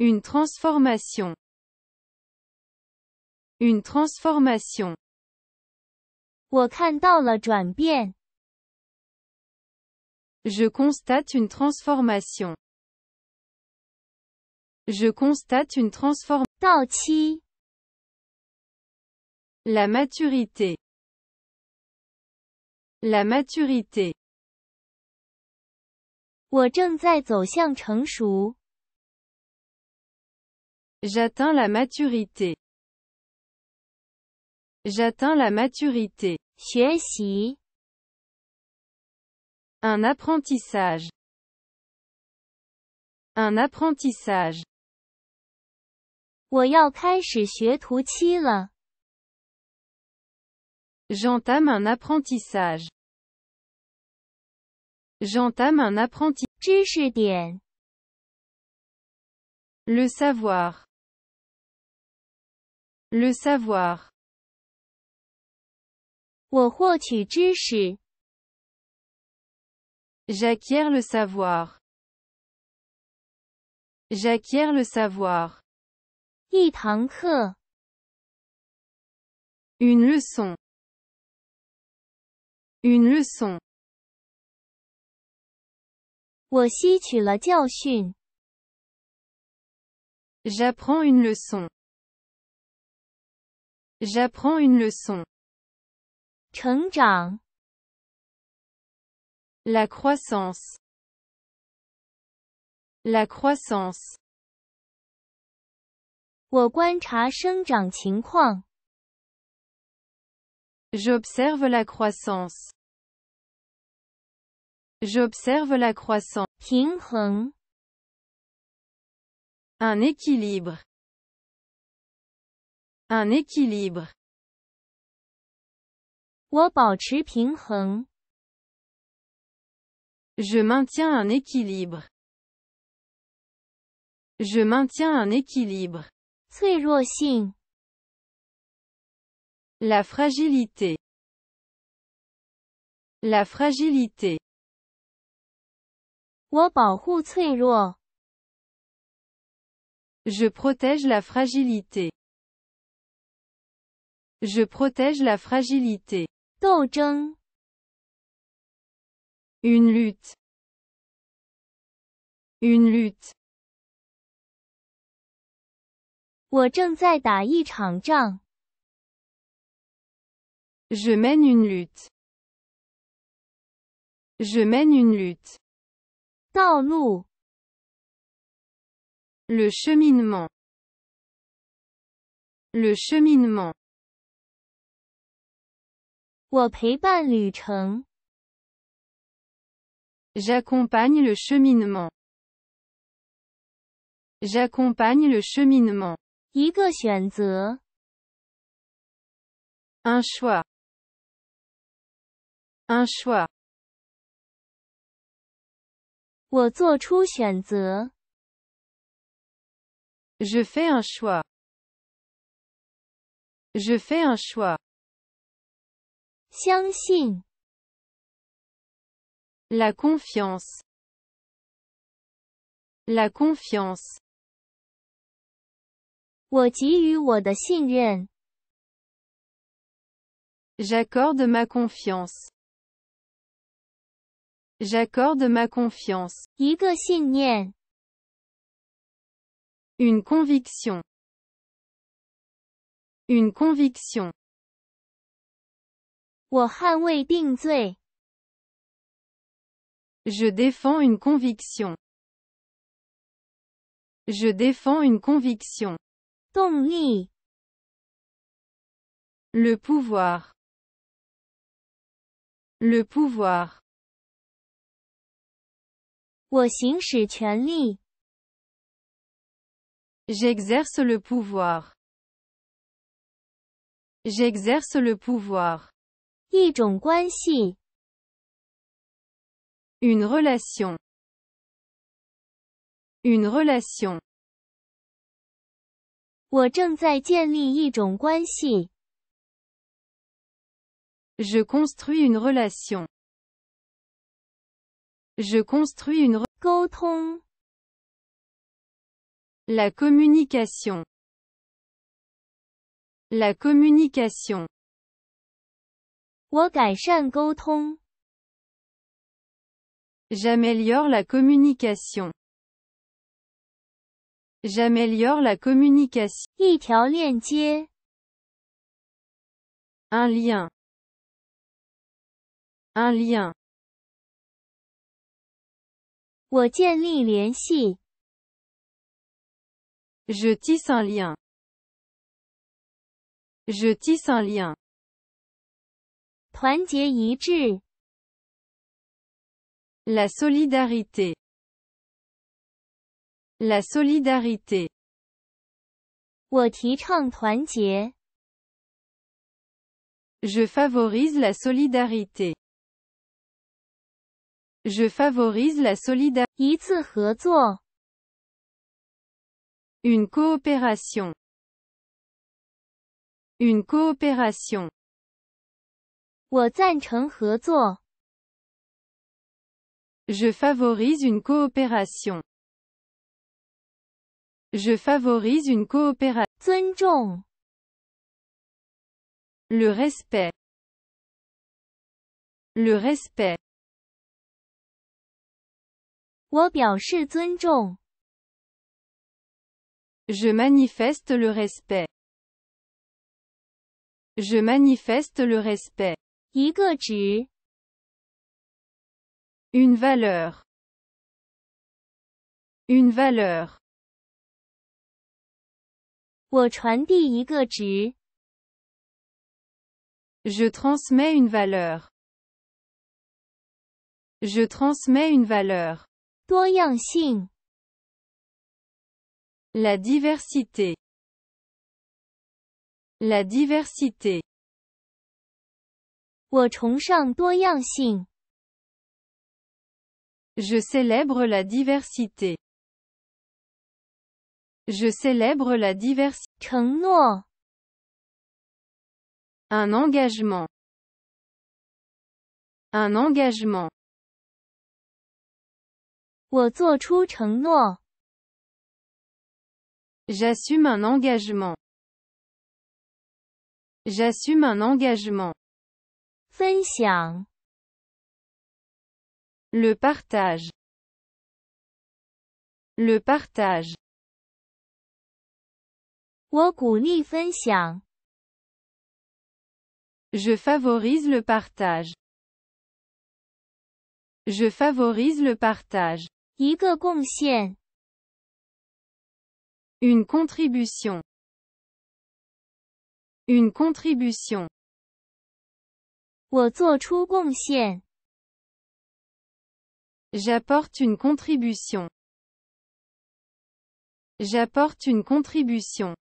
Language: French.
Une transformation. Une transformation. Je constate une transformation. Je constate une transformation. La maturité. La maturité. J'atteins la maturité. J'atteins la maturité. si Un apprentissage. Un apprentissage. J'entame un apprentissage. J'entame un apprenti. Le savoir. Le savoir. 我获取知识. J'acquiers le savoir. J'acquiers le savoir. 一堂课. Une leçon. Une leçon. 我吸取了教训。J'apprends une leçon. J'apprends une leçon. 成长。La croissance. La croissance. 我观察生长情况。J'observe la croissance. J'observe la croissance. Un équilibre. Un équilibre. Je maintiens un équilibre. Je maintiens un équilibre. La fragilité. La fragilité. Je protège la fragilité. Je protège la fragilité. Une lutte. Une lutte. Je mène une lutte. Je mène une lutte le cheminement le cheminement 我陪伴旅程 J'accompagne le cheminement. J'accompagne le cheminement. Un choix. Un choix. Je fais un choix. Je fais un choix. La confiance. La confiance. J'accorde ma confiance. J'accorde ma confiance. Une conviction. Une conviction. Je défends une conviction. Je défends une conviction. Le pouvoir. Le pouvoir. J'exerce le pouvoir. J'exerce le pouvoir. Une relation. Une relation. Je construis une relation. Je construis une Cotron. La communication. La communication. J'améliore la communication. J'améliore la communication. Un lien. Un lien. Je tisse un lien. Je tisse un lien. La solidarité. La solidarité. Je favorise la solidarité. Je favorise la solidarité. Une coopération. Une coopération. Je favorise une coopération. Je favorise une coopération. Le respect. Le respect. Je manifeste le respect. Je manifeste le respect. Une valeur. Une valeur. Je transmets une valeur. Je transmets une valeur. La diversité. La diversité. Je célèbre la diversité. Je célèbre la diversité. Un engagement. Un engagement j'assume un engagement. J'assume un engagement. Le partage. Le partage. Je favorise le partage. Je favorise le partage une contribution une contribution 我做出贡献 j'apporte une contribution j'apporte une contribution